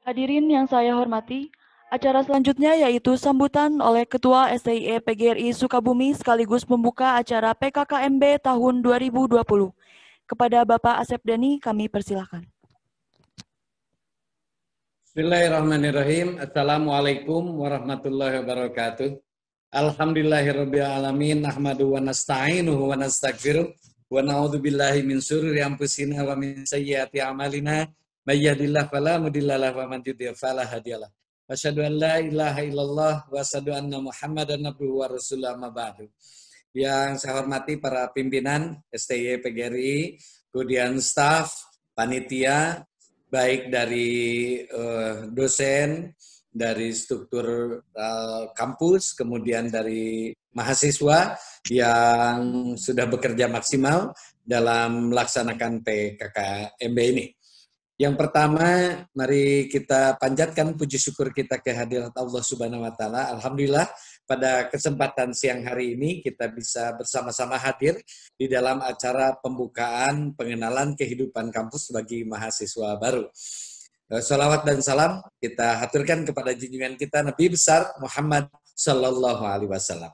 Hadirin yang saya hormati, acara selanjutnya yaitu sambutan oleh Ketua STIE PGRI Sukabumi sekaligus membuka acara PKKMB tahun 2020. Kepada Bapak Asep Dani kami persilahkan. Bismillahirrahmanirrahim. Assalamualaikum warahmatullahi wabarakatuh. Alhamdulillahirrahmanirrahim. Nahmadu wa nasta'inuhu wa nasta'gfiruh. Wa na'udhu billahi min sururi ampusina wa min sayyati amalina mayyadillah fala mudillalah wa man yudlil fala hadiyalah. Wa syahadu an la ilaha illallah wa syahadu anna Muhammadan nabiyyu wa rasulullah ma ba'du. Yang saya hormati para pimpinan STY PGRI, kemudian staf, panitia, baik dari uh, dosen, dari struktur uh, kampus, kemudian dari mahasiswa yang sudah bekerja maksimal dalam melaksanakan PKKMB ini. Yang pertama, mari kita panjatkan puji syukur kita kehadirat Allah Subhanahu wa taala. Alhamdulillah pada kesempatan siang hari ini kita bisa bersama-sama hadir di dalam acara pembukaan pengenalan kehidupan kampus bagi mahasiswa baru. Eh, salawat dan salam kita haturkan kepada junjungan kita Nabi besar Muhammad Shallallahu Alaihi Wasallam.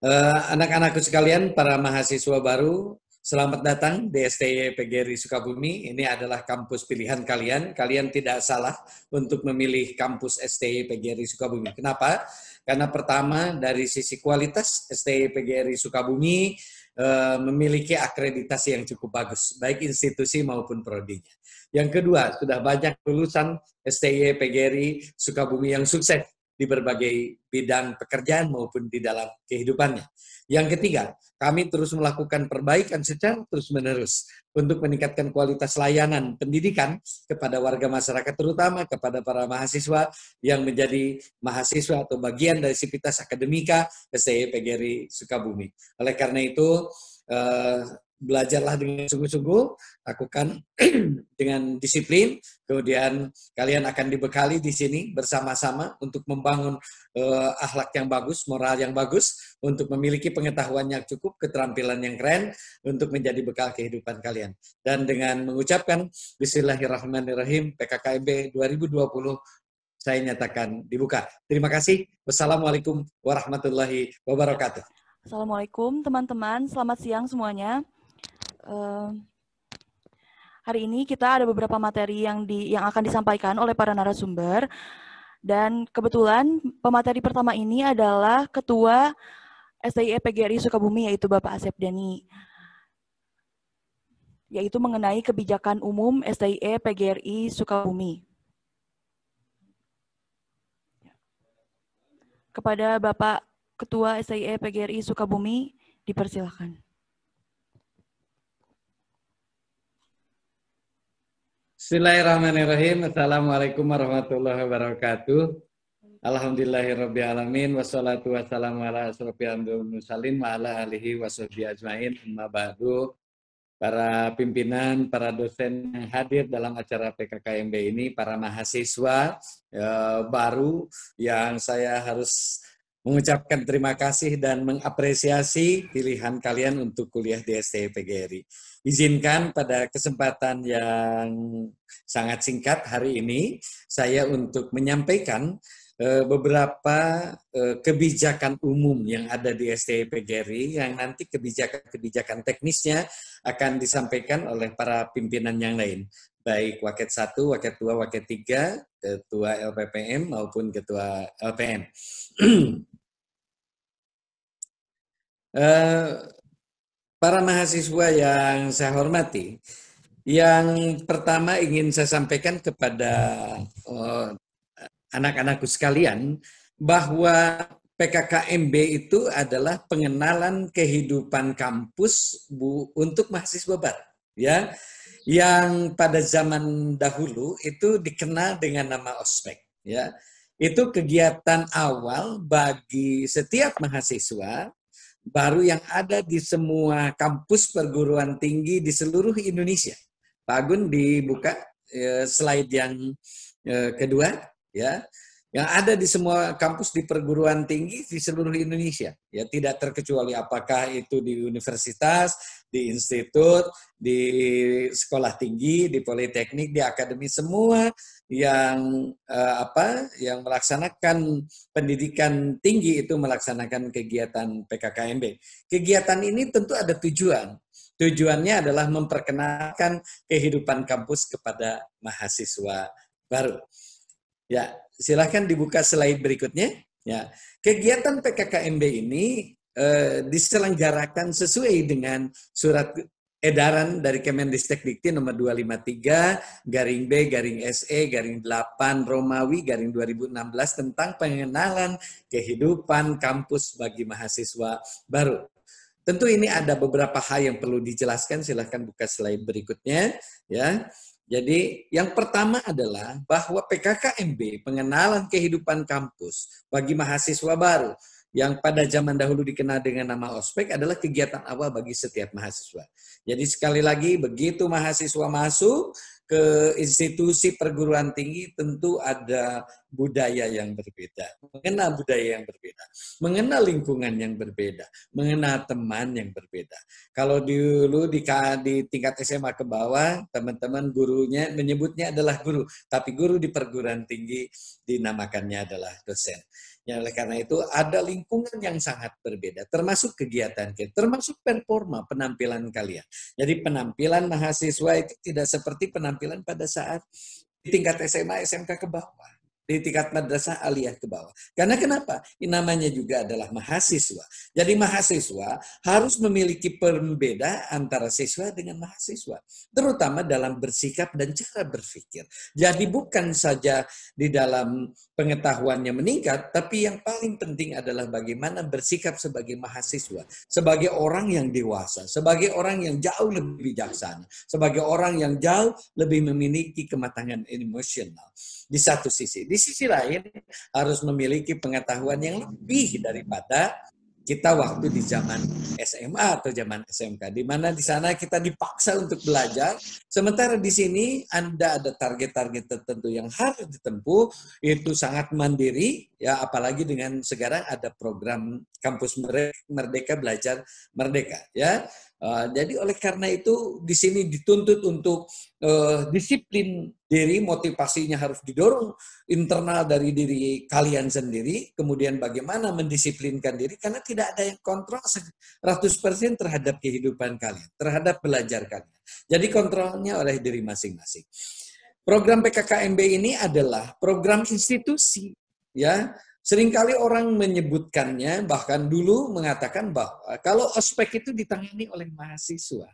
Eh, anak-anakku sekalian, para mahasiswa baru, Selamat datang di STY PGRI Sukabumi. Ini adalah kampus pilihan kalian. Kalian tidak salah untuk memilih kampus STY PGRI Sukabumi. Kenapa? Karena pertama dari sisi kualitas STY PGRI Sukabumi eh, memiliki akreditasi yang cukup bagus, baik institusi maupun prodinya. Yang kedua, sudah banyak lulusan STY PGRI Sukabumi yang sukses di berbagai bidang pekerjaan maupun di dalam kehidupannya. Yang ketiga, kami terus melakukan perbaikan secara terus-menerus untuk meningkatkan kualitas layanan pendidikan kepada warga masyarakat terutama kepada para mahasiswa yang menjadi mahasiswa atau bagian dari Sivitas Akademika STI PGRI Sukabumi. Oleh karena itu, eh, belajarlah dengan sungguh-sungguh, lakukan dengan disiplin. Kemudian kalian akan dibekali di sini bersama-sama untuk membangun uh, akhlak yang bagus, moral yang bagus, untuk memiliki pengetahuan yang cukup, keterampilan yang keren, untuk menjadi bekal kehidupan kalian. Dan dengan mengucapkan Bismillahirrahmanirrahim PKKMB 2020 saya nyatakan dibuka. Terima kasih. Wassalamualaikum warahmatullahi wabarakatuh. Assalamualaikum teman-teman. Selamat siang semuanya. Uh... Hari ini kita ada beberapa materi yang di yang akan disampaikan oleh para narasumber dan kebetulan pemateri pertama ini adalah ketua STI e PGRI Sukabumi yaitu Bapak Asep Dani yaitu mengenai kebijakan umum SIE PGRI Sukabumi. Kepada Bapak Ketua SIE PGRI Sukabumi, dipersilakan. Bismillahirrahmanirrahim. Assalamualaikum warahmatullahi wabarakatuh. Alhamdulillahirrabbilalamin. Wassalatu wassalamu ala asrofi musalin wa ala alihi wa ajmain. Amma ba'du. Para pimpinan, para dosen yang hadir dalam acara PKKMB ini, para mahasiswa ya, baru yang saya harus mengucapkan terima kasih dan mengapresiasi pilihan kalian untuk kuliah di STIP GRI. Izinkan pada kesempatan yang sangat singkat hari ini, saya untuk menyampaikan eh, beberapa eh, kebijakan umum yang ada di STIP GRI yang nanti kebijakan-kebijakan teknisnya akan disampaikan oleh para pimpinan yang lain baik Waket 1, Waket 2, Waket 3, Ketua LPPM maupun Ketua LPM. Eh, para mahasiswa yang saya hormati, yang pertama ingin saya sampaikan kepada eh, anak-anakku sekalian bahwa PKKMB itu adalah pengenalan kehidupan kampus bu, untuk mahasiswa baru, ya yang pada zaman dahulu itu dikenal dengan nama ospek ya itu kegiatan awal bagi setiap mahasiswa baru yang ada di semua kampus perguruan tinggi di seluruh Indonesia. Pak Agun dibuka eh, slide yang eh, kedua ya yang ada di semua kampus di perguruan tinggi di seluruh Indonesia. Ya tidak terkecuali apakah itu di universitas, di institut, di sekolah tinggi, di politeknik, di akademi semua yang eh, apa yang melaksanakan pendidikan tinggi itu melaksanakan kegiatan PKKMB. Kegiatan ini tentu ada tujuan. Tujuannya adalah memperkenalkan kehidupan kampus kepada mahasiswa baru. Ya, Silahkan dibuka slide berikutnya. Ya, kegiatan PKKMB ini eh, diselenggarakan sesuai dengan surat edaran dari Kemendistek Dikti nomor 253 garing B garing SE garing 8 Romawi garing 2016 tentang pengenalan kehidupan kampus bagi mahasiswa baru. Tentu ini ada beberapa hal yang perlu dijelaskan silahkan buka slide berikutnya ya. Jadi yang pertama adalah bahwa PKKMB, pengenalan kehidupan kampus bagi mahasiswa baru yang pada zaman dahulu dikenal dengan nama ospek adalah kegiatan awal bagi setiap mahasiswa. Jadi sekali lagi begitu mahasiswa masuk, ke institusi perguruan tinggi tentu ada budaya yang berbeda, mengenal budaya yang berbeda, mengenal lingkungan yang berbeda, mengenal teman yang berbeda. Kalau dulu di, di tingkat SMA ke bawah, teman-teman gurunya menyebutnya adalah guru, tapi guru di perguruan tinggi dinamakannya adalah dosen. Ya, oleh karena itu ada lingkungan yang sangat berbeda, termasuk kegiatan kita, termasuk performa penampilan kalian. Jadi penampilan mahasiswa itu tidak seperti penampilan pada saat di tingkat SMA, SMK ke bawah di tingkat madrasah aliyah ke bawah. Karena kenapa? Ini namanya juga adalah mahasiswa. Jadi mahasiswa harus memiliki pembeda antara siswa dengan mahasiswa, terutama dalam bersikap dan cara berpikir. Jadi bukan saja di dalam pengetahuannya meningkat, tapi yang paling penting adalah bagaimana bersikap sebagai mahasiswa, sebagai orang yang dewasa, sebagai orang yang jauh lebih bijaksana, sebagai orang yang jauh lebih memiliki kematangan emosional di satu sisi. Di sisi lain harus memiliki pengetahuan yang lebih daripada kita waktu di zaman SMA atau zaman SMK, di mana di sana kita dipaksa untuk belajar, sementara di sini Anda ada target-target tertentu yang harus ditempuh, itu sangat mandiri, ya apalagi dengan sekarang ada program kampus merdeka belajar merdeka, ya Ah, jadi oleh karena itu di sini dituntut untuk eh, disiplin diri, motivasinya harus didorong internal dari diri kalian sendiri, kemudian bagaimana mendisiplinkan diri karena tidak ada yang kontrol 100% terhadap kehidupan kalian, terhadap belajar kalian. Jadi kontrolnya oleh diri masing-masing. Program PKKMB ini adalah program institusi ya Seringkali orang menyebutkannya, bahkan dulu mengatakan bahwa kalau ospek itu ditangani oleh mahasiswa,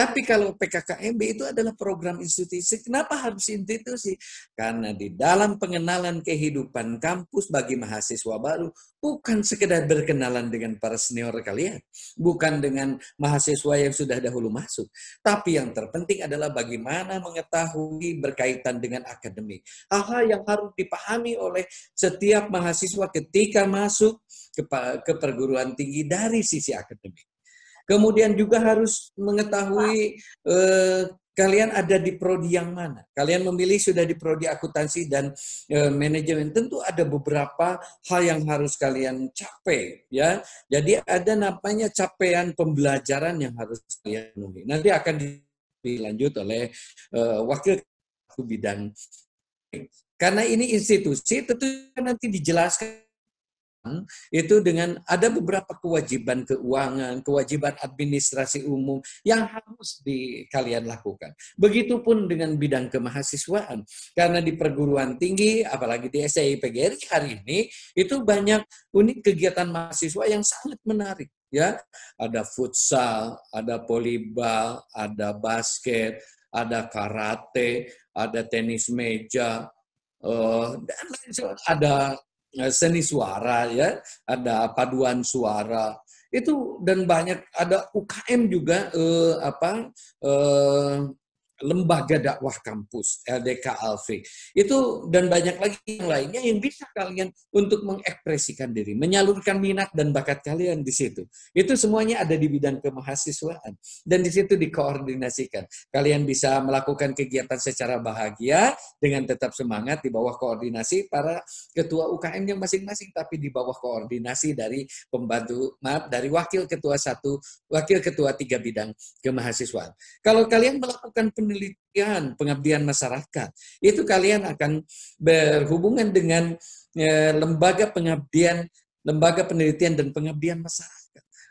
tapi kalau PKKMB itu adalah program institusi. Kenapa harus institusi? Karena di dalam pengenalan kehidupan kampus bagi mahasiswa baru bukan sekedar berkenalan dengan para senior kalian, bukan dengan mahasiswa yang sudah dahulu masuk, tapi yang terpenting adalah bagaimana mengetahui berkaitan dengan akademik. hal yang harus dipahami oleh setiap mahasiswa ketika masuk ke perguruan tinggi dari sisi akademik. Kemudian juga harus mengetahui eh, kalian ada di prodi yang mana. Kalian memilih sudah di prodi akuntansi dan eh, manajemen. Tentu ada beberapa hal yang harus kalian capai ya. Jadi ada namanya capaian pembelajaran yang harus kalian penuhi. Nanti akan dilanjut oleh eh, wakil bidang. Karena ini institusi tentu nanti dijelaskan itu dengan ada beberapa kewajiban keuangan, kewajiban administrasi umum yang harus di kalian lakukan. Begitupun dengan bidang kemahasiswaan. Karena di perguruan tinggi, apalagi di STI PGRI hari ini, itu banyak unik kegiatan mahasiswa yang sangat menarik. Ya, ada futsal, ada polibal, ada basket, ada karate, ada tenis meja, uh, dan lain sebagainya. Ada Eh, seni suara ya, ada paduan suara itu dan banyak ada UKM juga eh, apa eh, lembaga dakwah kampus LDK Alfik itu dan banyak lagi yang lainnya yang bisa kalian untuk mengekspresikan diri menyalurkan minat dan bakat kalian di situ itu semuanya ada di bidang kemahasiswaan dan di situ dikoordinasikan kalian bisa melakukan kegiatan secara bahagia dengan tetap semangat di bawah koordinasi para ketua ukm yang masing-masing tapi di bawah koordinasi dari pembantu maaf dari wakil ketua satu wakil ketua tiga bidang kemahasiswaan kalau kalian melakukan pen penelitian, pengabdian masyarakat. Itu kalian akan berhubungan dengan eh, lembaga pengabdian, lembaga penelitian dan pengabdian masyarakat.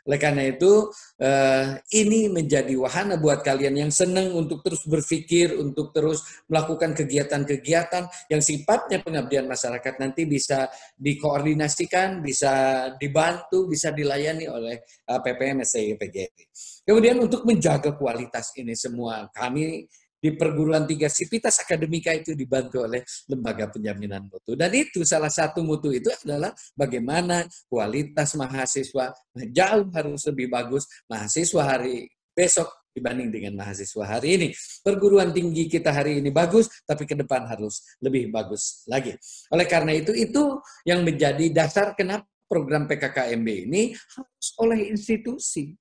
Oleh karena itu, eh, ini menjadi wahana buat kalian yang senang untuk terus berpikir, untuk terus melakukan kegiatan-kegiatan yang sifatnya pengabdian masyarakat nanti bisa dikoordinasikan, bisa dibantu, bisa dilayani oleh eh, PPMSI PGRI. Kemudian untuk menjaga kualitas ini semua, kami di perguruan tiga sipitas akademika itu dibantu oleh lembaga penjaminan mutu. Dan itu salah satu mutu itu adalah bagaimana kualitas mahasiswa jauh harus lebih bagus mahasiswa hari besok dibanding dengan mahasiswa hari ini. Perguruan tinggi kita hari ini bagus, tapi ke depan harus lebih bagus lagi. Oleh karena itu, itu yang menjadi dasar kenapa program PKKMB ini harus oleh institusi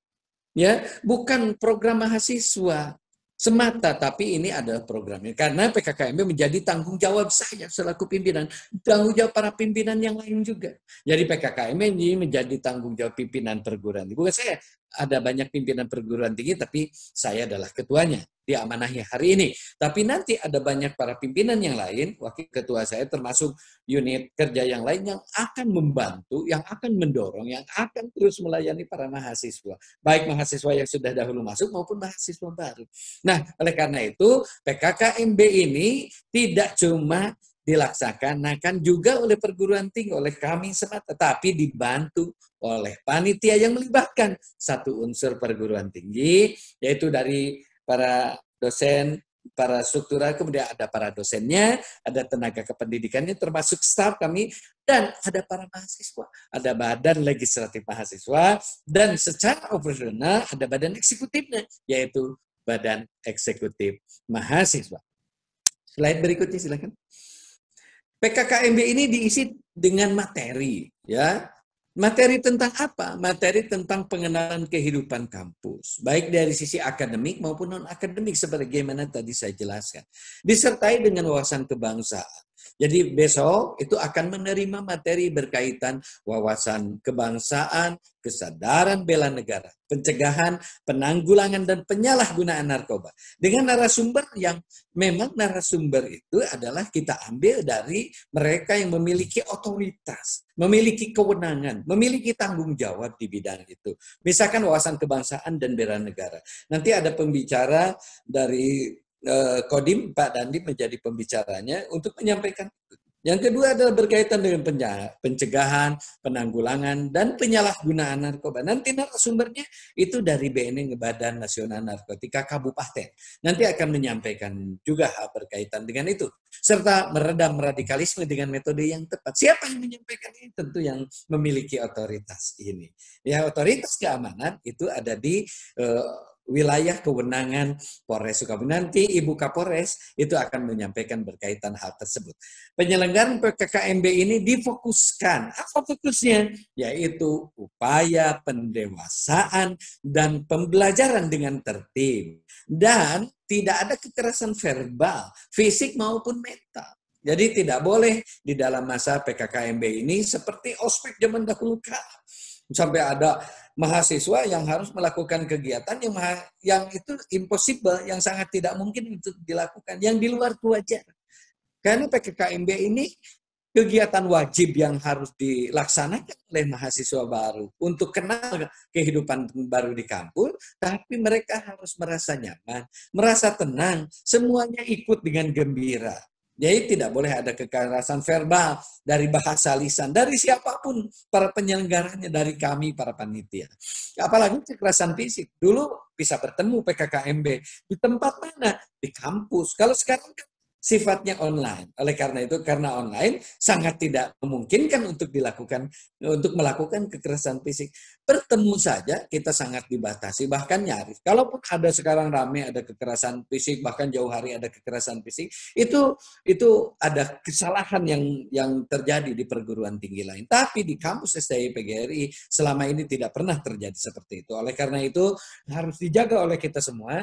ya bukan program mahasiswa semata, tapi ini adalah programnya. Karena PKKMB menjadi tanggung jawab saya selaku pimpinan, tanggung jawab para pimpinan yang lain juga. Jadi PKKMB ini menjadi tanggung jawab pimpinan perguruan tinggi. Bukan saya, ada banyak pimpinan perguruan tinggi, tapi saya adalah ketuanya. Dia amanahnya hari ini. Tapi nanti ada banyak para pimpinan yang lain, wakil ketua saya termasuk unit kerja yang lain yang akan membantu, yang akan mendorong, yang akan terus melayani para mahasiswa. Baik mahasiswa yang sudah dahulu masuk maupun mahasiswa baru. Nah, oleh karena itu PKKMB ini tidak cuma dilaksanakan nah, kan juga oleh perguruan tinggi, oleh kami semata, tapi dibantu oleh panitia yang melibatkan satu unsur perguruan tinggi, yaitu dari para dosen, para struktural, kemudian ada para dosennya, ada tenaga kependidikannya, termasuk staff kami, dan ada para mahasiswa, ada badan legislatif mahasiswa, dan secara operasional ada badan eksekutifnya, yaitu badan eksekutif mahasiswa. Slide berikutnya silakan. PKKMB ini diisi dengan materi, ya. Materi tentang apa? Materi tentang pengenalan kehidupan kampus, baik dari sisi akademik maupun non-akademik seperti bagaimana tadi saya jelaskan. Disertai dengan wawasan kebangsaan, jadi besok itu akan menerima materi berkaitan wawasan kebangsaan, kesadaran bela negara, pencegahan, penanggulangan dan penyalahgunaan narkoba. Dengan narasumber yang memang narasumber itu adalah kita ambil dari mereka yang memiliki otoritas, memiliki kewenangan, memiliki tanggung jawab di bidang itu. Misalkan wawasan kebangsaan dan bela negara. Nanti ada pembicara dari Eh, Kodim Pak Dandi menjadi pembicaranya untuk menyampaikan. Yang kedua adalah berkaitan dengan pencegahan, penanggulangan, dan penyalahgunaan narkoba. Nanti narasumbernya itu dari BNN Badan Nasional Narkotika Kabupaten. Nanti akan menyampaikan juga hal berkaitan dengan itu. Serta meredam radikalisme dengan metode yang tepat. Siapa yang menyampaikan ini? Tentu yang memiliki otoritas ini. Ya, otoritas keamanan itu ada di uh, wilayah kewenangan Polres Sukabumi. Nanti Ibu Kapolres itu akan menyampaikan berkaitan hal tersebut. Penyelenggaraan PKKMB ini difokuskan. Apa fokusnya? Yaitu upaya pendewasaan dan pembelajaran dengan tertib. Dan tidak ada kekerasan verbal, fisik maupun mental. Jadi tidak boleh di dalam masa PKKMB ini seperti ospek zaman dahulu kala sampai ada mahasiswa yang harus melakukan kegiatan yang maha, yang itu impossible, yang sangat tidak mungkin untuk dilakukan, yang di luar wajar Karena PKKMB ini kegiatan wajib yang harus dilaksanakan oleh mahasiswa baru untuk kenal kehidupan baru di kampus, tapi mereka harus merasa nyaman, merasa tenang, semuanya ikut dengan gembira. Jadi tidak boleh ada kekerasan verbal dari bahasa lisan, dari siapapun para penyelenggaranya, dari kami para panitia. Apalagi kekerasan fisik. Dulu bisa bertemu PKKMB. Di tempat mana? Di kampus. Kalau sekarang kan sifatnya online. Oleh karena itu, karena online sangat tidak memungkinkan untuk dilakukan untuk melakukan kekerasan fisik. Bertemu saja kita sangat dibatasi, bahkan nyaris. Kalaupun ada sekarang rame ada kekerasan fisik, bahkan jauh hari ada kekerasan fisik, itu itu ada kesalahan yang yang terjadi di perguruan tinggi lain. Tapi di kampus STI PGRI selama ini tidak pernah terjadi seperti itu. Oleh karena itu harus dijaga oleh kita semua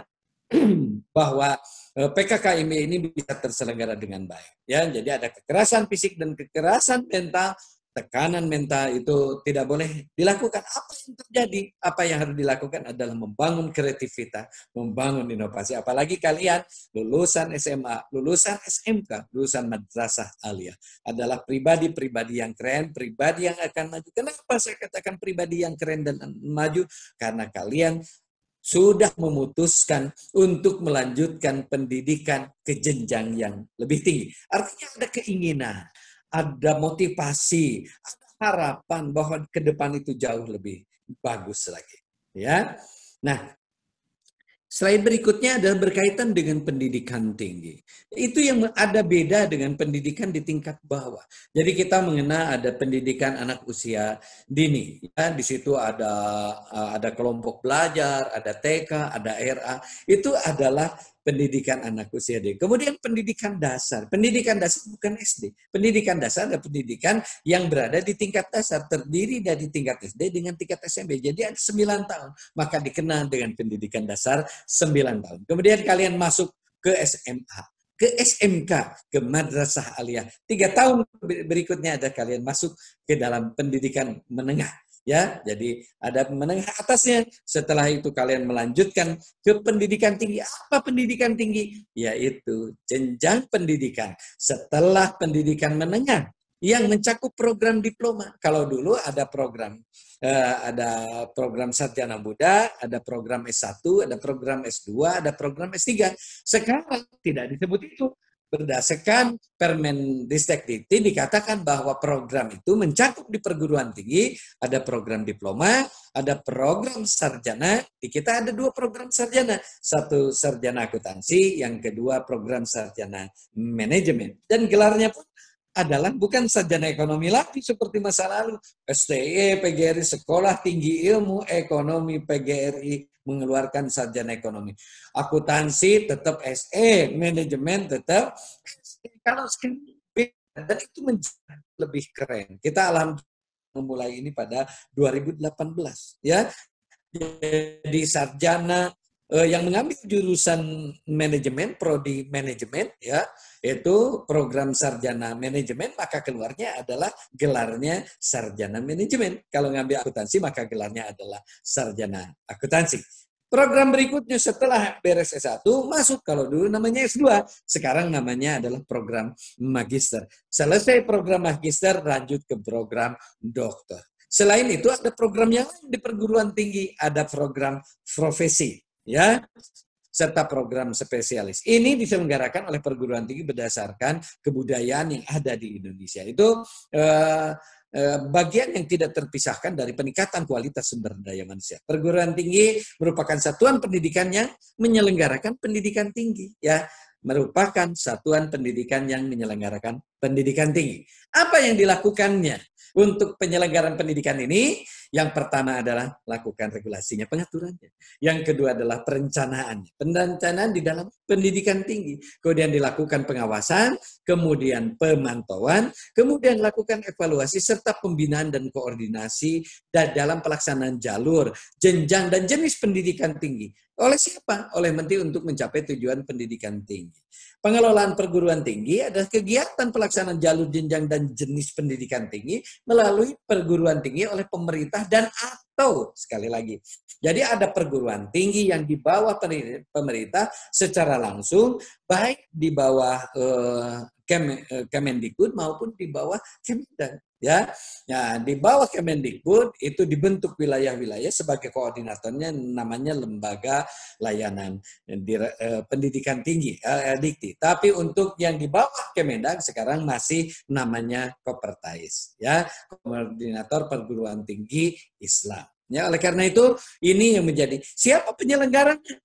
bahwa e, PKKMB e ini bisa terselenggara dengan baik. Ya, jadi ada kekerasan fisik dan kekerasan mental, tekanan mental itu tidak boleh dilakukan. Apa yang terjadi? Apa yang harus dilakukan adalah membangun kreativitas, membangun inovasi. Apalagi kalian lulusan SMA, lulusan SMK, lulusan madrasah alia adalah pribadi-pribadi yang keren, pribadi yang akan maju. Kenapa saya katakan pribadi yang keren dan maju? Karena kalian sudah memutuskan untuk melanjutkan pendidikan ke jenjang yang lebih tinggi. Artinya ada keinginan, ada motivasi, ada harapan bahwa ke depan itu jauh lebih bagus lagi. Ya. Nah, Selain berikutnya adalah berkaitan dengan pendidikan tinggi. Itu yang ada beda dengan pendidikan di tingkat bawah. Jadi kita mengenal ada pendidikan anak usia dini. Ya, di situ ada eh, ada kelompok belajar, ada TK, ada RA. Itu adalah pendidikan anak usia dini. Kemudian pendidikan dasar. Pendidikan dasar bukan SD. Pendidikan dasar adalah pendidikan yang berada di tingkat dasar, terdiri dari tingkat SD dengan tingkat SMP. Jadi ada 9 tahun, maka dikenal dengan pendidikan dasar 9 tahun. Kemudian kalian masuk ke SMA ke SMK, ke Madrasah Aliyah. Tiga tahun berikutnya ada kalian masuk ke dalam pendidikan menengah ya. Jadi ada menengah atasnya. Setelah itu kalian melanjutkan ke pendidikan tinggi. Apa pendidikan tinggi? Yaitu jenjang pendidikan. Setelah pendidikan menengah yang mencakup program diploma. Kalau dulu ada program eh, ada program Satyana Muda, ada program S1, ada program S2, ada program S3. Sekarang tidak disebut itu. Berdasarkan Permen Permendikdikti dikatakan bahwa program itu mencakup di perguruan tinggi, ada program diploma, ada program sarjana. Di kita ada dua program sarjana. Satu sarjana akuntansi, yang kedua program sarjana manajemen. Dan gelarnya pun adalah bukan sarjana ekonomi lagi seperti masa lalu. STE, PGRI, Sekolah Tinggi Ilmu Ekonomi PGRI mengeluarkan sarjana ekonomi. Akuntansi tetap SE, manajemen tetap SE. Kalau dan itu menjadi lebih keren. Kita alam memulai ini pada 2018 ya. Jadi sarjana eh, yang mengambil jurusan manajemen, prodi manajemen ya, itu program sarjana manajemen maka keluarnya adalah gelarnya sarjana manajemen. Kalau ngambil akuntansi maka gelarnya adalah sarjana akuntansi. Program berikutnya setelah beres S1, masuk kalau dulu namanya S2. Sekarang namanya adalah program magister. Selesai program magister, lanjut ke program dokter. Selain itu ada program yang di perguruan tinggi, ada program profesi, ya serta program spesialis. Ini diselenggarakan oleh perguruan tinggi berdasarkan kebudayaan yang ada di Indonesia. Itu eh, Eh, bagian yang tidak terpisahkan dari peningkatan kualitas sumber daya manusia. Perguruan tinggi merupakan satuan pendidikan yang menyelenggarakan pendidikan tinggi, ya merupakan satuan pendidikan yang menyelenggarakan pendidikan tinggi. Apa yang dilakukannya untuk penyelenggaraan pendidikan ini? Yang pertama adalah lakukan regulasinya, pengaturannya. Yang kedua adalah perencanaannya. Perencanaan di dalam pendidikan tinggi. Kemudian dilakukan pengawasan, kemudian pemantauan, kemudian lakukan evaluasi serta pembinaan dan koordinasi dalam pelaksanaan jalur, jenjang, dan jenis pendidikan tinggi. Oleh siapa? Oleh Menteri untuk mencapai tujuan pendidikan tinggi. Pengelolaan perguruan tinggi adalah kegiatan pelaksanaan jalur jenjang dan jenis pendidikan tinggi melalui perguruan tinggi oleh pemerintah dan atau sekali lagi. Jadi ada perguruan tinggi yang di bawah pemerintah secara langsung baik di bawah eh, Eh, Kemendikbud maupun di bawah Kemendikbud. Ya, ya di bawah Kemendikbud itu dibentuk wilayah-wilayah sebagai koordinatornya namanya lembaga layanan eh, pendidikan tinggi LLDT. Tapi untuk yang di bawah Kemendag sekarang masih namanya Kopertais, ya, koordinator perguruan tinggi Islam. Ya, oleh karena itu ini yang menjadi siapa penyelenggaranya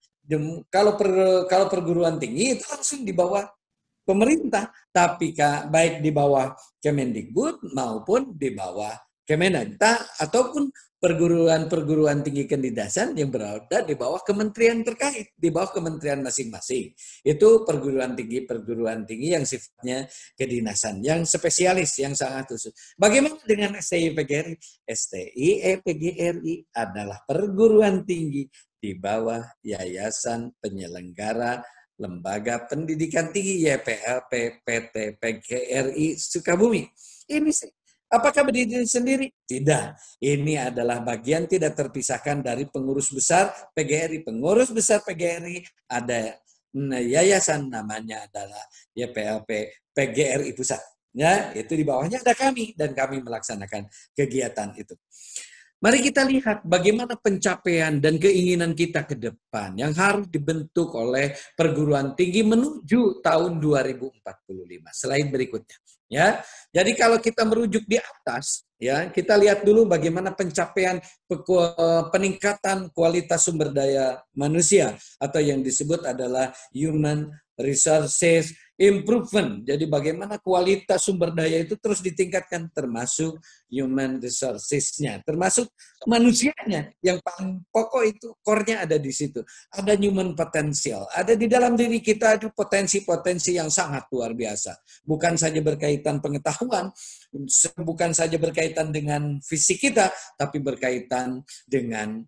kalau per, kalau perguruan tinggi itu langsung di bawah pemerintah, tapi baik di bawah Kemendikbud maupun di bawah Kemenanta ataupun perguruan-perguruan tinggi kenindasan yang berada di bawah kementerian terkait, di bawah kementerian masing-masing. Itu perguruan tinggi-perguruan tinggi yang sifatnya kedinasan, yang spesialis, yang sangat khusus. Bagaimana dengan STI PGRI? STI e PGRI adalah perguruan tinggi di bawah Yayasan Penyelenggara Lembaga Pendidikan Tinggi YPLP PT PGRI Sukabumi. Ini sih. Apakah berdiri sendiri? Tidak. Ini adalah bagian tidak terpisahkan dari pengurus besar PGRI. Pengurus besar PGRI ada yayasan namanya adalah YPLP PGRI Pusat. Ya, itu di bawahnya ada kami dan kami melaksanakan kegiatan itu. Mari kita lihat bagaimana pencapaian dan keinginan kita ke depan yang harus dibentuk oleh perguruan tinggi menuju tahun 2045. Selain berikutnya, ya. Jadi kalau kita merujuk di atas, ya, kita lihat dulu bagaimana pencapaian eh, peningkatan kualitas sumber daya manusia atau yang disebut adalah human resources improvement. Jadi bagaimana kualitas sumber daya itu terus ditingkatkan termasuk human resources-nya, termasuk manusianya yang paling pokok itu core-nya ada di situ. Ada human potential, ada di dalam diri kita ada potensi-potensi yang sangat luar biasa. Bukan saja berkaitan pengetahuan, bukan saja berkaitan dengan fisik kita, tapi berkaitan dengan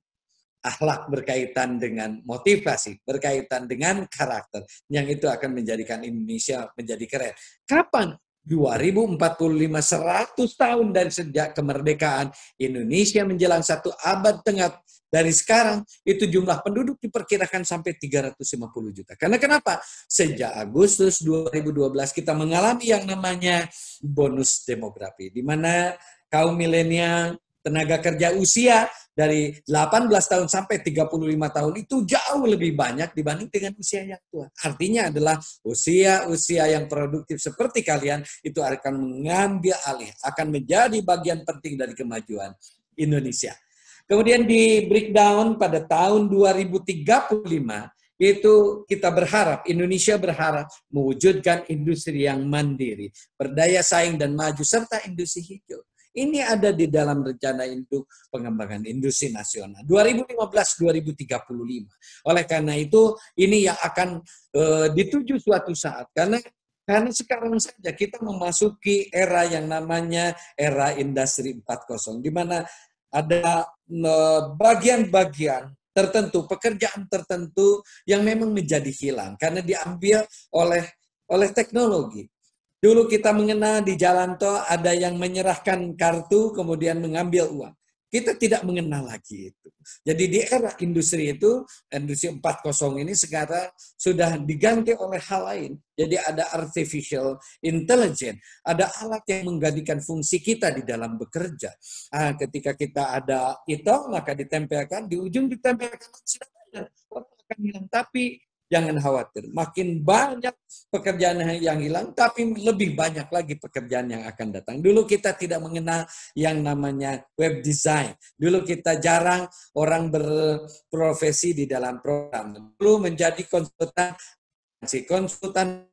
akhlak berkaitan dengan motivasi, berkaitan dengan karakter. Yang itu akan menjadikan Indonesia menjadi keren. Kapan 2045 100 tahun dan sejak kemerdekaan Indonesia menjelang satu abad tengah dari sekarang itu jumlah penduduk diperkirakan sampai 350 juta. Karena kenapa? Sejak Agustus 2012 kita mengalami yang namanya bonus demografi di mana kaum milenial tenaga kerja usia dari 18 tahun sampai 35 tahun itu jauh lebih banyak dibanding dengan usia yang tua. Artinya adalah usia-usia yang produktif seperti kalian itu akan mengambil alih, akan menjadi bagian penting dari kemajuan Indonesia. Kemudian di breakdown pada tahun 2035 itu kita berharap Indonesia berharap mewujudkan industri yang mandiri, berdaya saing dan maju serta industri hijau. Ini ada di dalam rencana induk pengembangan industri nasional 2015-2035. Oleh karena itu, ini yang akan e, dituju suatu saat karena karena sekarang saja kita memasuki era yang namanya era industri 4.0 di mana ada eh, bagian-bagian tertentu, pekerjaan tertentu yang memang menjadi hilang karena diambil oleh oleh teknologi. Dulu kita mengenal di jalan tol ada yang menyerahkan kartu kemudian mengambil uang. Kita tidak mengenal lagi itu. Jadi di era industri itu, industri 4.0 ini sekarang sudah diganti oleh hal lain. Jadi ada artificial intelligence, ada alat yang menggantikan fungsi kita di dalam bekerja. Nah, ketika kita ada itu, maka ditempelkan, di ujung ditempelkan sudah ada. akan bilang, tapi Jangan khawatir. Makin banyak pekerjaan yang hilang, tapi lebih banyak lagi pekerjaan yang akan datang. Dulu kita tidak mengenal yang namanya web design. Dulu kita jarang orang berprofesi di dalam program. Dulu menjadi konsultan, si konsultan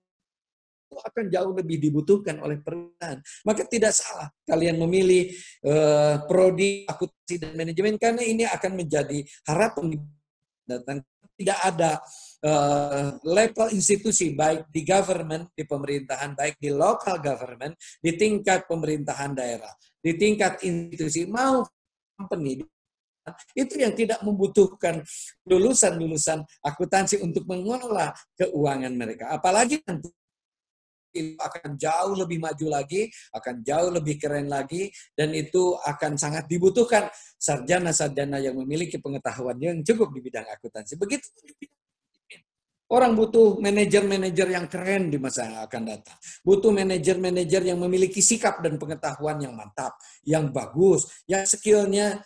itu akan jauh lebih dibutuhkan oleh perusahaan. Maka tidak salah kalian memilih uh, prodi akuntansi dan manajemen karena ini akan menjadi harapan datang tidak ada uh, level institusi baik di government di pemerintahan baik di local government di tingkat pemerintahan daerah di tingkat institusi mau company itu yang tidak membutuhkan lulusan-lulusan akuntansi untuk mengelola keuangan mereka apalagi nanti akan jauh lebih maju lagi, akan jauh lebih keren lagi, dan itu akan sangat dibutuhkan sarjana-sarjana yang memiliki pengetahuan yang cukup di bidang akuntansi. Begitu Orang butuh manajer-manajer yang keren di masa yang akan datang. Butuh manajer-manajer yang memiliki sikap dan pengetahuan yang mantap, yang bagus, yang skillnya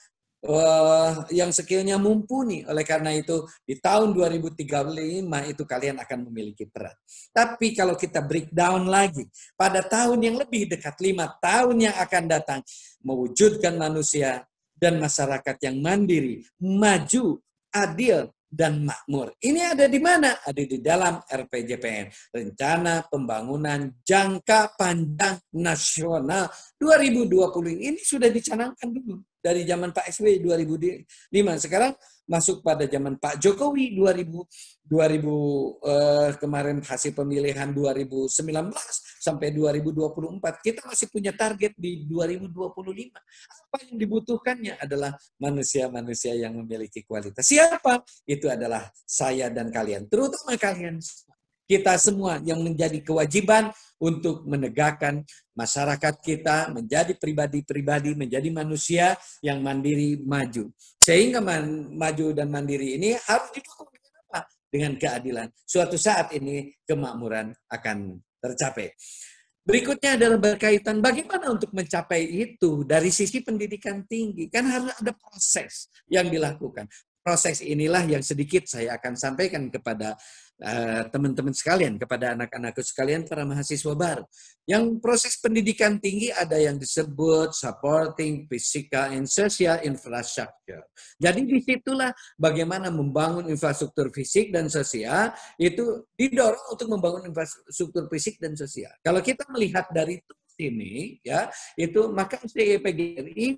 uh, yang skillnya mumpuni. Oleh karena itu di tahun 2035 itu kalian akan memiliki peran. Tapi kalau kita breakdown lagi pada tahun yang lebih dekat lima tahun yang akan datang mewujudkan manusia dan masyarakat yang mandiri, maju, adil, dan makmur. Ini ada di mana? Ada di dalam RPJPN, Rencana Pembangunan Jangka Panjang Nasional 2020. Ini sudah dicanangkan dulu dari zaman Pak Sby 2005. Sekarang masuk pada zaman Pak Jokowi 2000 2000 eh, kemarin hasil pemilihan 2019 sampai 2024 kita masih punya target di 2025. Apa yang dibutuhkannya adalah manusia-manusia yang memiliki kualitas. Siapa? Itu adalah saya dan kalian, terutama kalian kita semua yang menjadi kewajiban untuk menegakkan masyarakat kita menjadi pribadi-pribadi, menjadi manusia yang mandiri maju. Sehingga man, maju dan mandiri ini harus didukung dengan keadilan. Suatu saat ini kemakmuran akan tercapai. Berikutnya adalah berkaitan bagaimana untuk mencapai itu dari sisi pendidikan tinggi. Kan harus ada proses yang dilakukan. Proses inilah yang sedikit saya akan sampaikan kepada Eh, teman-teman sekalian, kepada anak-anakku sekalian, para mahasiswa baru. Yang proses pendidikan tinggi ada yang disebut supporting physical and social infrastructure. Jadi disitulah bagaimana membangun infrastruktur fisik dan sosial itu didorong untuk membangun infrastruktur fisik dan sosial. Kalau kita melihat dari itu, ini ya itu maka STY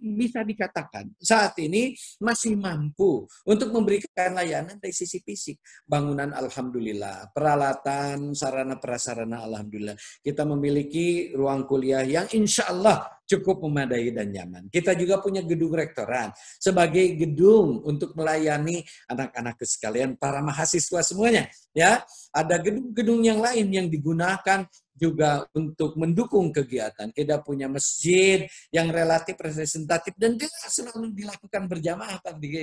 bisa dikatakan saat ini masih mampu untuk memberikan layanan dari sisi fisik bangunan alhamdulillah peralatan sarana prasarana alhamdulillah kita memiliki ruang kuliah yang insya Allah cukup memadai dan nyaman. Kita juga punya gedung rektorat sebagai gedung untuk melayani anak-anak sekalian para mahasiswa semuanya. Ya, ada gedung-gedung yang lain yang digunakan juga untuk mendukung kegiatan. Kita punya masjid yang relatif representatif dan juga selalu dilakukan berjamaah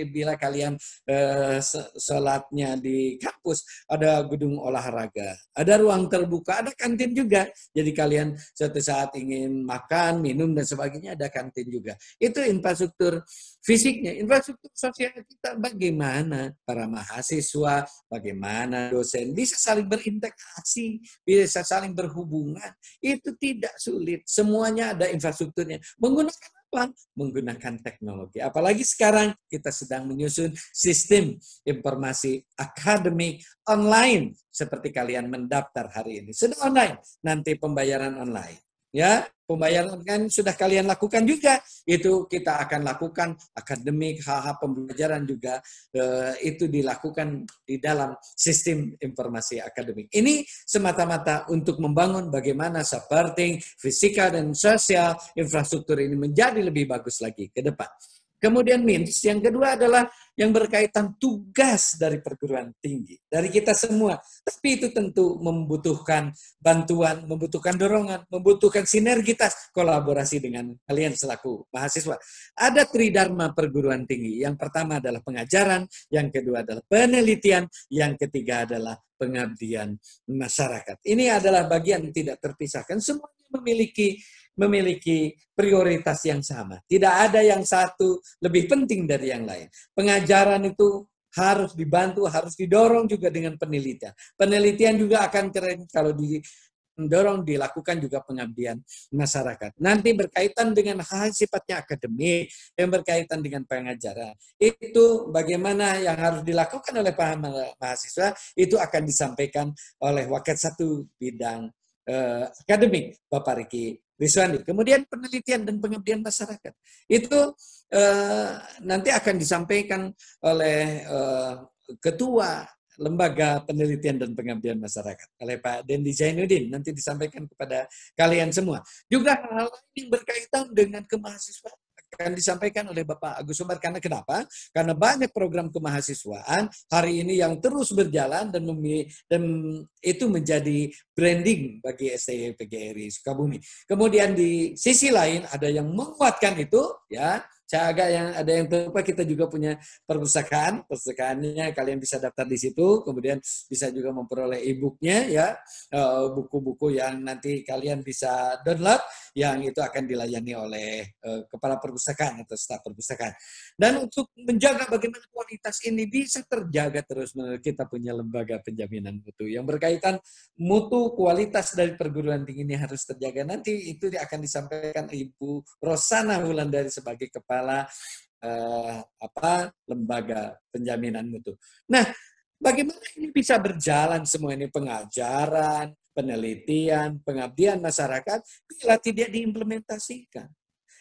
bila kalian eh, sholatnya di kampus. Ada gedung olahraga, ada ruang terbuka, ada kantin juga. Jadi kalian suatu saat ingin makan, minum dan sebagainya ada kantin juga. Itu infrastruktur fisiknya. Infrastruktur sosial kita bagaimana para mahasiswa, bagaimana dosen bisa saling berintegrasi, bisa saling berhubungan bunga itu tidak sulit. Semuanya ada infrastrukturnya. Menggunakan apa? Menggunakan teknologi. Apalagi sekarang kita sedang menyusun sistem informasi akademik online seperti kalian mendaftar hari ini. Sudah online, nanti pembayaran online ya pembayaran kan sudah kalian lakukan juga itu kita akan lakukan akademik hal-hal pembelajaran juga eh, itu dilakukan di dalam sistem informasi akademik ini semata-mata untuk membangun bagaimana supporting fisika dan sosial infrastruktur ini menjadi lebih bagus lagi ke depan Kemudian means yang kedua adalah yang berkaitan tugas dari perguruan tinggi, dari kita semua. Tapi itu tentu membutuhkan bantuan, membutuhkan dorongan, membutuhkan sinergitas kolaborasi dengan kalian selaku mahasiswa. Ada tridharma perguruan tinggi. Yang pertama adalah pengajaran, yang kedua adalah penelitian, yang ketiga adalah pengabdian masyarakat. Ini adalah bagian yang tidak terpisahkan. Semuanya memiliki memiliki prioritas yang sama. Tidak ada yang satu lebih penting dari yang lain. Pengajaran itu harus dibantu, harus didorong juga dengan penelitian. Penelitian juga akan keren kalau didorong dilakukan juga pengabdian masyarakat. Nanti berkaitan dengan hal sifatnya akademik yang berkaitan dengan pengajaran. Itu bagaimana yang harus dilakukan oleh para mahasiswa itu akan disampaikan oleh wakat satu bidang uh, akademik Bapak Riki Riswandi. Kemudian penelitian dan pengabdian masyarakat. Itu uh, nanti akan disampaikan oleh uh, Ketua Lembaga Penelitian dan Pengabdian Masyarakat oleh Pak Dendi Zainuddin nanti disampaikan kepada kalian semua. Juga hal-hal yang berkaitan dengan kemahasiswaan akan disampaikan oleh Bapak Agus Sumbar. Karena kenapa? Karena banyak program kemahasiswaan hari ini yang terus berjalan dan, dan itu menjadi branding bagi STI PGRI Sukabumi. Kemudian di sisi lain ada yang menguatkan itu ya Caga yang ada yang terlupa kita juga punya perpustakaan, perpustakaannya kalian bisa daftar di situ, kemudian bisa juga memperoleh e-booknya ya, eh, buku-buku yang nanti kalian bisa download yang itu akan dilayani oleh eh, kepala perpustakaan atau staf perpustakaan. Dan untuk menjaga bagaimana kualitas ini bisa terjaga terus kita punya lembaga penjaminan mutu yang berkaitan mutu kualitas dari perguruan tinggi ini harus terjaga. Nanti itu akan disampaikan Ibu Rosana Wulandari sebagai kepala masalah eh, apa lembaga penjaminan mutu. Nah, bagaimana ini bisa berjalan semua ini pengajaran, penelitian, pengabdian masyarakat bila tidak diimplementasikan?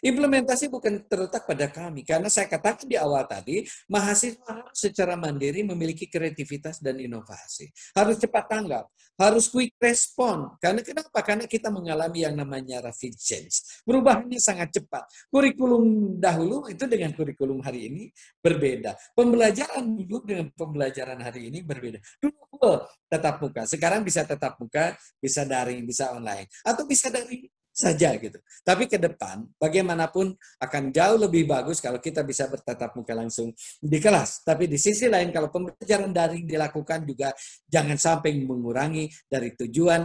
Implementasi bukan terletak pada kami, karena saya katakan di awal tadi, mahasiswa secara mandiri memiliki kreativitas dan inovasi. Harus cepat tanggap, harus quick respond Karena kenapa? Karena kita mengalami yang namanya rapid change. Perubahannya sangat cepat. Kurikulum dahulu itu dengan kurikulum hari ini berbeda. Pembelajaran dulu dengan pembelajaran hari ini berbeda. Dulu tetap buka sekarang bisa tetap buka bisa daring, bisa online, atau bisa dari saja gitu. Tapi ke depan bagaimanapun akan jauh lebih bagus kalau kita bisa bertatap muka langsung di kelas. Tapi di sisi lain kalau pembelajaran daring dilakukan juga jangan sampai mengurangi dari tujuan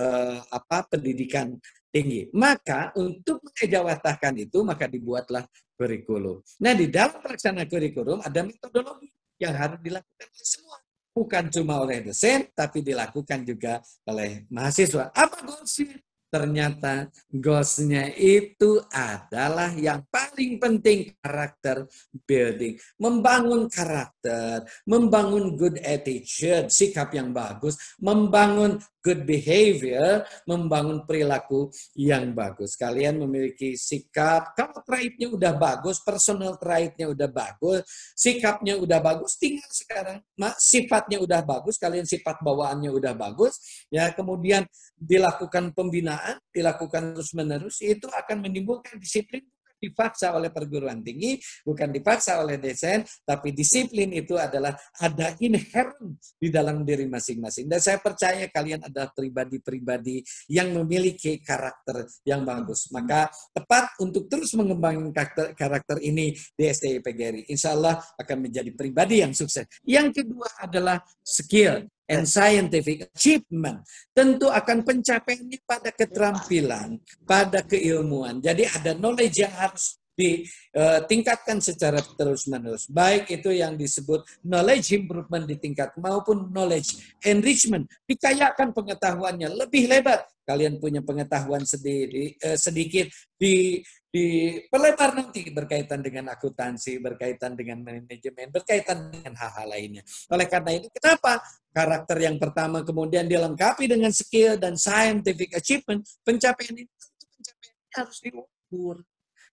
eh, apa pendidikan tinggi. Maka untuk mengejawantahkan itu maka dibuatlah kurikulum. Nah, di dalam pelaksanaan kurikulum ada metodologi yang harus dilakukan oleh semua bukan cuma oleh dosen, tapi dilakukan juga oleh mahasiswa. Apa goalsnya? ternyata goalsnya itu adalah yang paling penting karakter building. Membangun karakter, membangun good attitude, sikap yang bagus, membangun good behavior, membangun perilaku yang bagus. Kalian memiliki sikap, kalau traitnya udah bagus, personal traitnya udah bagus, sikapnya udah bagus, tinggal sekarang sifatnya udah bagus, kalian sifat bawaannya udah bagus, ya kemudian dilakukan pembinaan, dilakukan terus-menerus, itu akan menimbulkan disiplin dipaksa oleh perguruan tinggi, bukan dipaksa oleh desain, tapi disiplin itu adalah ada inherent di dalam diri masing-masing. Dan saya percaya kalian adalah pribadi-pribadi yang memiliki karakter yang bagus. Maka tepat untuk terus mengembangkan karakter, karakter ini di STI PGRI. Insya Allah akan menjadi pribadi yang sukses. Yang kedua adalah skill and scientific achievement tentu akan pencapaiannya pada keterampilan, pada keilmuan. Jadi ada knowledge yang harus ditingkatkan eh, secara terus-menerus. Baik itu yang disebut knowledge improvement di tingkat maupun knowledge enrichment. Dikayakan pengetahuannya lebih lebar. Kalian punya pengetahuan sendiri eh, sedikit di dipelebar nanti berkaitan dengan akuntansi, berkaitan dengan manajemen, berkaitan dengan hal-hal lainnya. Oleh karena ini kenapa karakter yang pertama kemudian dilengkapi dengan skill dan scientific achievement, pencapaian ini tentu pencapaian harus diukur.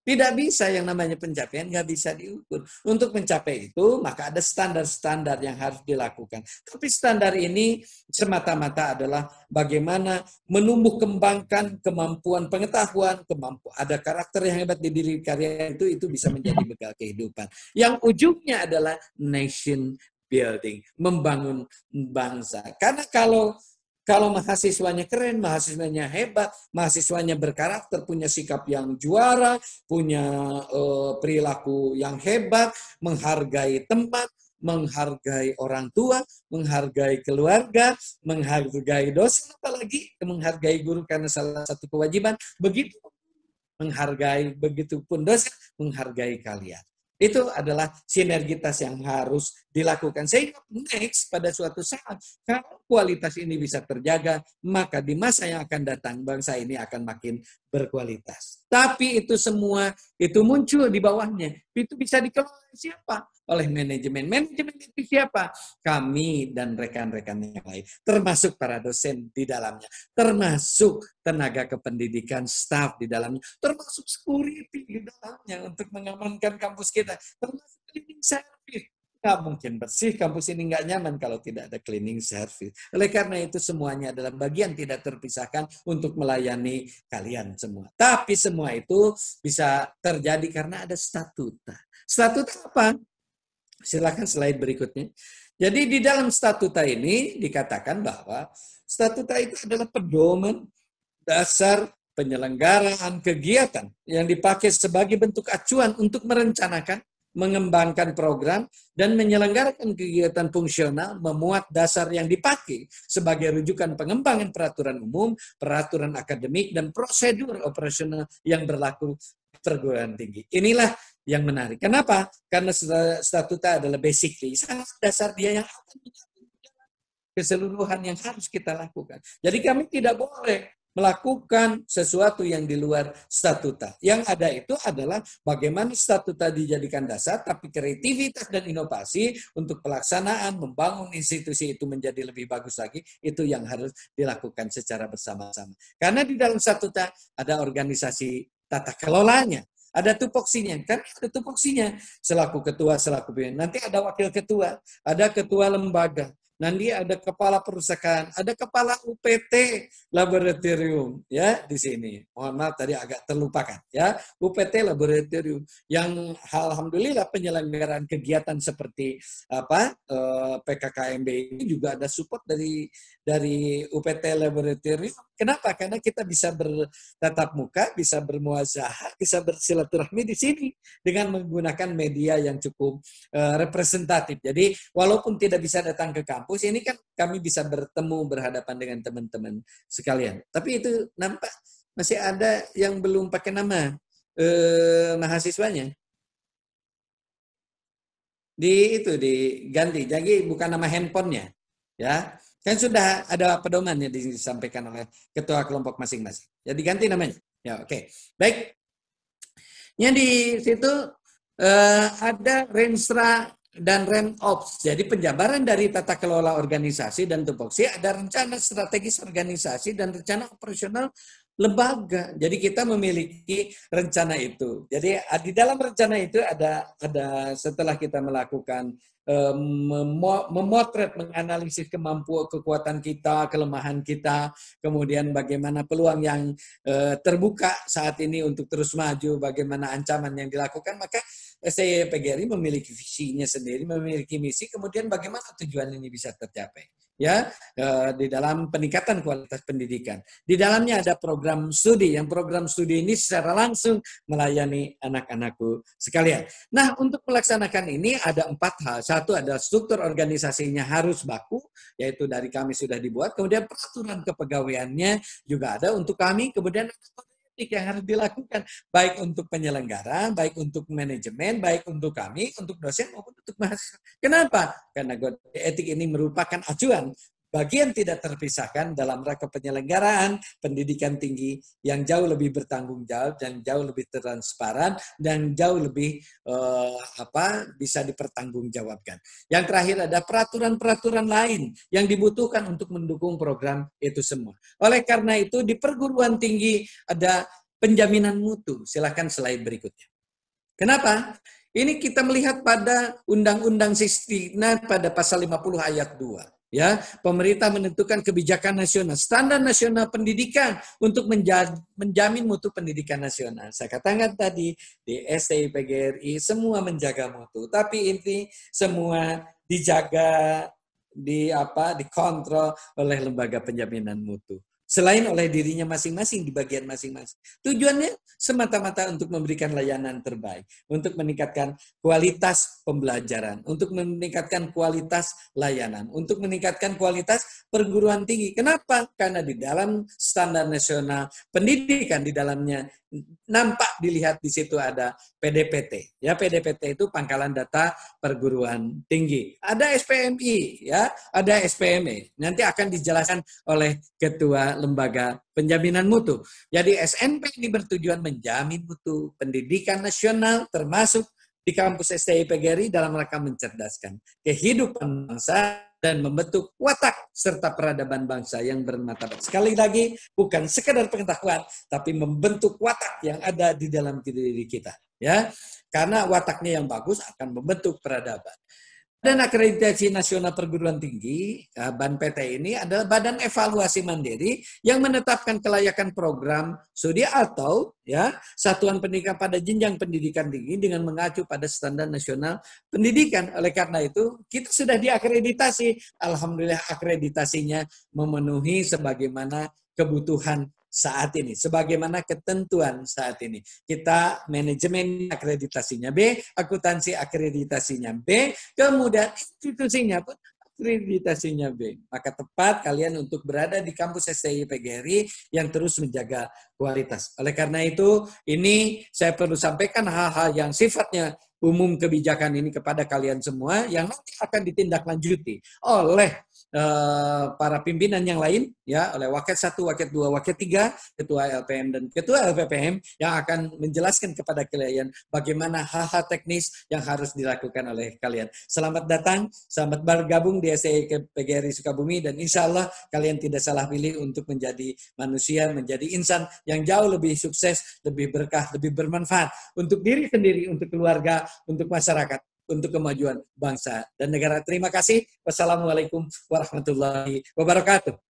Tidak bisa yang namanya pencapaian, nggak bisa diukur. Untuk mencapai itu, maka ada standar-standar yang harus dilakukan. Tapi standar ini semata-mata adalah bagaimana menumbuh kembangkan kemampuan pengetahuan, kemampuan ada karakter yang hebat di diri karya itu, itu bisa menjadi bekal kehidupan. Yang ujungnya adalah nation building, membangun bangsa. Karena kalau kalau mahasiswanya keren, mahasiswanya hebat, mahasiswanya berkarakter, punya sikap yang juara, punya uh, perilaku yang hebat, menghargai tempat, menghargai orang tua, menghargai keluarga, menghargai dosen, apalagi menghargai guru karena salah satu kewajiban. Begitu menghargai, begitu pun dosen menghargai kalian. Itu adalah sinergitas yang harus dilakukan. Sehingga next pada suatu saat kalau kualitas ini bisa terjaga, maka di masa yang akan datang bangsa ini akan makin berkualitas. Tapi itu semua itu muncul di bawahnya. Itu bisa dikelola siapa? Oleh manajemen. Manajemen itu siapa? Kami dan rekan-rekan yang lain, termasuk para dosen di dalamnya, termasuk tenaga kependidikan staff di dalamnya, termasuk security di dalamnya untuk mengamankan kampus kita, termasuk cleaning service Nggak mungkin bersih, kampus ini nggak nyaman kalau tidak ada cleaning service. Oleh karena itu semuanya adalah bagian tidak terpisahkan untuk melayani kalian semua. Tapi semua itu bisa terjadi karena ada statuta. Statuta apa? Silakan slide berikutnya. Jadi di dalam statuta ini dikatakan bahwa statuta itu adalah pedoman dasar penyelenggaraan kegiatan yang dipakai sebagai bentuk acuan untuk merencanakan, mengembangkan program, dan menyelenggarakan kegiatan fungsional memuat dasar yang dipakai sebagai rujukan pengembangan peraturan umum, peraturan akademik, dan prosedur operasional yang berlaku perguruan tinggi. Inilah yang menarik. Kenapa? Karena statuta adalah basically sangat dasar dia yang akan keseluruhan yang harus kita lakukan. Jadi kami tidak boleh melakukan sesuatu yang di luar statuta. Yang ada itu adalah bagaimana statuta dijadikan dasar, tapi kreativitas dan inovasi untuk pelaksanaan, membangun institusi itu menjadi lebih bagus lagi, itu yang harus dilakukan secara bersama-sama. Karena di dalam statuta ada organisasi tata kelolanya, ada tupoksinya kan ada tupoksinya selaku ketua selaku pimpinan nanti ada wakil ketua ada ketua lembaga nanti ada kepala perusahaan, ada kepala UPT laboratorium ya di sini. Mohon maaf tadi agak terlupakan ya. UPT laboratorium yang alhamdulillah penyelenggaraan kegiatan seperti apa eh, PKKMB ini juga ada support dari dari UPT laboratorium. Kenapa? Karena kita bisa bertatap muka, bisa bermuazahah, bisa bersilaturahmi di sini dengan menggunakan media yang cukup eh, representatif. Jadi walaupun tidak bisa datang ke kampus kampus ini kan kami bisa bertemu berhadapan dengan teman-teman sekalian. Tapi itu nampak masih ada yang belum pakai nama eh, mahasiswanya. Di itu diganti. Jadi bukan nama handphonenya, ya. Kan sudah ada pedoman yang disampaikan oleh ketua kelompok masing-masing. Jadi ya, ganti namanya. Ya, oke. Okay. Baik. Yang di situ eh, ada Renstra dan rem ops. Jadi penjabaran dari tata kelola organisasi dan tupoksi ada rencana strategis organisasi dan rencana operasional lembaga. Jadi kita memiliki rencana itu. Jadi di dalam rencana itu ada ada setelah kita melakukan eh, memotret, menganalisis kemampuan, kekuatan kita, kelemahan kita, kemudian bagaimana peluang yang eh, terbuka saat ini untuk terus maju, bagaimana ancaman yang dilakukan, maka STPGRI e memiliki visinya sendiri, memiliki misi, kemudian bagaimana tujuan ini bisa tercapai. Ya, eh, di dalam peningkatan kualitas pendidikan. Di dalamnya ada program studi, yang program studi ini secara langsung melayani anak-anakku sekalian. Nah, untuk melaksanakan ini ada empat hal. Satu adalah struktur organisasinya harus baku, yaitu dari kami sudah dibuat. Kemudian peraturan kepegawaiannya juga ada untuk kami. Kemudian politik yang harus dilakukan baik untuk penyelenggara, baik untuk manajemen, baik untuk kami, untuk dosen maupun untuk mahasiswa. Kenapa? Karena etik ini merupakan acuan bagian tidak terpisahkan dalam rangka penyelenggaraan pendidikan tinggi yang jauh lebih bertanggung jawab dan jauh lebih transparan dan jauh lebih uh, apa bisa dipertanggungjawabkan. Yang terakhir ada peraturan-peraturan lain yang dibutuhkan untuk mendukung program itu semua. Oleh karena itu di perguruan tinggi ada penjaminan mutu. Silahkan slide berikutnya. Kenapa? Ini kita melihat pada Undang-Undang Sistina pada pasal 50 ayat 2 Ya, pemerintah menentukan kebijakan nasional, standar nasional pendidikan untuk menjamin mutu pendidikan nasional. Saya katakan tadi di STI PGRI semua menjaga mutu, tapi inti semua dijaga di apa dikontrol oleh lembaga penjaminan mutu. Selain oleh dirinya masing-masing di bagian masing-masing. Tujuannya semata-mata untuk memberikan layanan terbaik. Untuk meningkatkan kualitas pembelajaran. Untuk meningkatkan kualitas layanan. Untuk meningkatkan kualitas perguruan tinggi. Kenapa? Karena di dalam standar nasional pendidikan di dalamnya nampak dilihat di situ ada PDPT. Ya, PDPT itu pangkalan data perguruan tinggi. Ada SPMI, ya, ada SPME. Nanti akan dijelaskan oleh ketua lembaga penjaminan mutu. Jadi SNP ini bertujuan menjamin mutu pendidikan nasional termasuk di kampus STI PGRI dalam rangka mencerdaskan kehidupan bangsa dan membentuk watak serta peradaban bangsa yang bermartabat. Sekali lagi, bukan sekedar pengetahuan, tapi membentuk watak yang ada di dalam diri kita. Ya, karena wataknya yang bagus akan membentuk peradaban. Badan Akreditasi Nasional Perguruan Tinggi, eh, BAN ini adalah badan evaluasi mandiri yang menetapkan kelayakan program studi atau ya satuan pendidikan pada jenjang pendidikan tinggi dengan mengacu pada standar nasional pendidikan. Oleh karena itu, kita sudah diakreditasi. Alhamdulillah akreditasinya memenuhi sebagaimana kebutuhan saat ini. Sebagaimana ketentuan saat ini. Kita manajemen akreditasinya B, akuntansi akreditasinya B, kemudian institusinya pun akreditasinya B. Maka tepat kalian untuk berada di kampus STI PGRI yang terus menjaga kualitas. Oleh karena itu, ini saya perlu sampaikan hal-hal yang sifatnya umum kebijakan ini kepada kalian semua yang nanti akan ditindaklanjuti oleh Eh, para pimpinan yang lain ya oleh waket satu, waket dua, waket tiga, ketua LPM dan ketua LPPM yang akan menjelaskan kepada kalian bagaimana hal-hal teknis yang harus dilakukan oleh kalian. Selamat datang, selamat bergabung di SEI PGRI Sukabumi dan insya Allah kalian tidak salah pilih untuk menjadi manusia, menjadi insan yang jauh lebih sukses, lebih berkah, lebih bermanfaat untuk diri sendiri, untuk keluarga, untuk masyarakat untuk kemajuan bangsa dan negara. Terima kasih. Wassalamualaikum warahmatullahi wabarakatuh.